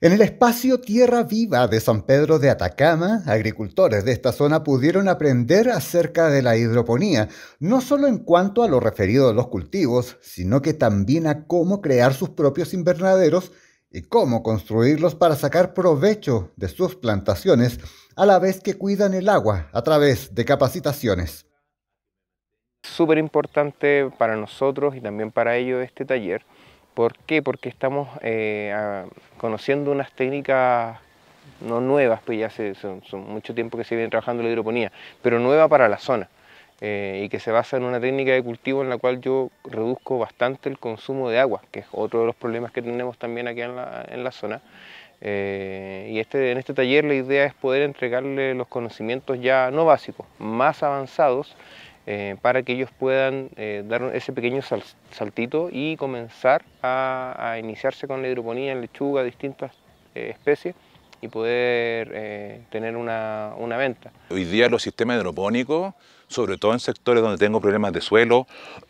En el espacio Tierra Viva de San Pedro de Atacama, agricultores de esta zona pudieron aprender acerca de la hidroponía, no solo en cuanto a lo referido a los cultivos, sino que también a cómo crear sus propios invernaderos y cómo construirlos para sacar provecho de sus plantaciones a la vez que cuidan el agua a través de capacitaciones. Súper importante para nosotros y también para ellos este taller ¿Por qué? Porque estamos eh, conociendo unas técnicas no nuevas, pues ya hace son, mucho tiempo que se viene trabajando la hidroponía, pero nueva para la zona eh, y que se basa en una técnica de cultivo en la cual yo reduzco bastante el consumo de agua, que es otro de los problemas que tenemos también aquí en la, zona. Eh, y este, en este taller la idea es poder entregarle los conocimientos ya no básicos, más avanzados eh, para que ellos puedan eh, dar ese pequeño saltito y comenzar a, iniciarse con la hidroponía en lechuga, distintas eh, especies y poder tener una, venta. Hoy día los sistemas hidropónicos, sobre todo en sectores donde tengo problemas de suelo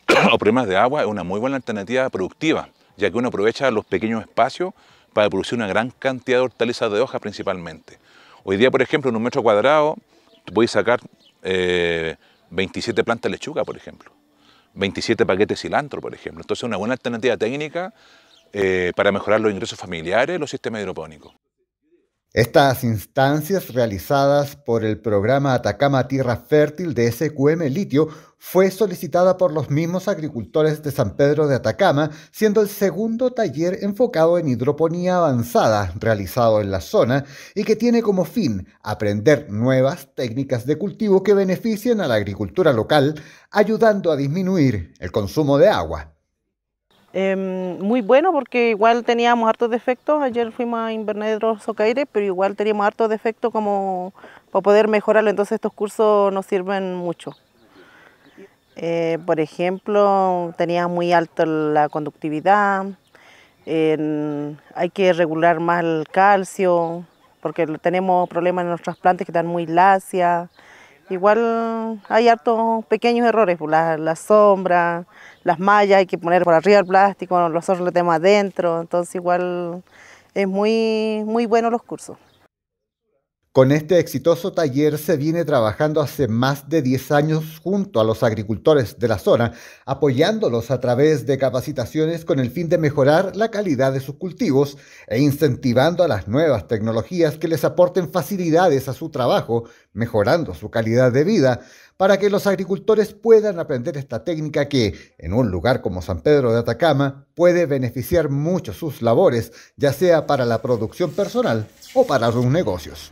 o problemas de agua, es una muy buena alternativa productiva, ya que uno aprovecha los pequeños espacios para producir una gran cantidad de hortalizas de hoja principalmente. Hoy día, por ejemplo, en un metro cuadrado, tú sacar 27 plantas de lechuga, por ejemplo, 27 paquetes de cilantro, por ejemplo. Entonces, es una buena alternativa técnica eh, para mejorar los ingresos familiares, los sistemas hidropónicos. Estas instancias realizadas por el programa Atacama Tierra Fértil de SQM Litio fue solicitada por los mismos agricultores de San Pedro de Atacama, siendo el segundo taller enfocado en hidroponía avanzada realizado en la zona y que tiene como fin aprender nuevas técnicas de cultivo que beneficien a la agricultura local, ayudando a disminuir el consumo de agua. Em, muy bueno porque igual teníamos hartos defectos, ayer fuimos a Invernadero Socaire, pero igual teníamos hartos defectos como para poder mejorarlo, entonces estos cursos nos sirven mucho. Eh, por ejemplo, tenía muy alta la conductividad, hay que regular más el calcio, porque tenemos problemas en nuestras plantas que están muy lacias, Igual hay hartos pequeños errores, pues, las la sombra, las mallas, hay que poner por arriba el plástico, nosotros lo tenemos adentro, entonces igual es muy, muy bueno los cursos. Con este exitoso taller se viene trabajando hace más de 10 años junto a los agricultores de la zona, apoyándolos a través de capacitaciones con el fin de mejorar la calidad de sus cultivos e incentivando a las nuevas tecnologías que les aporten facilidades a su trabajo, mejorando su calidad de vida, para que los agricultores puedan aprender esta técnica que, en un lugar como San Pedro de Atacama, puede beneficiar mucho sus labores, ya sea para la producción personal o para sus negocios.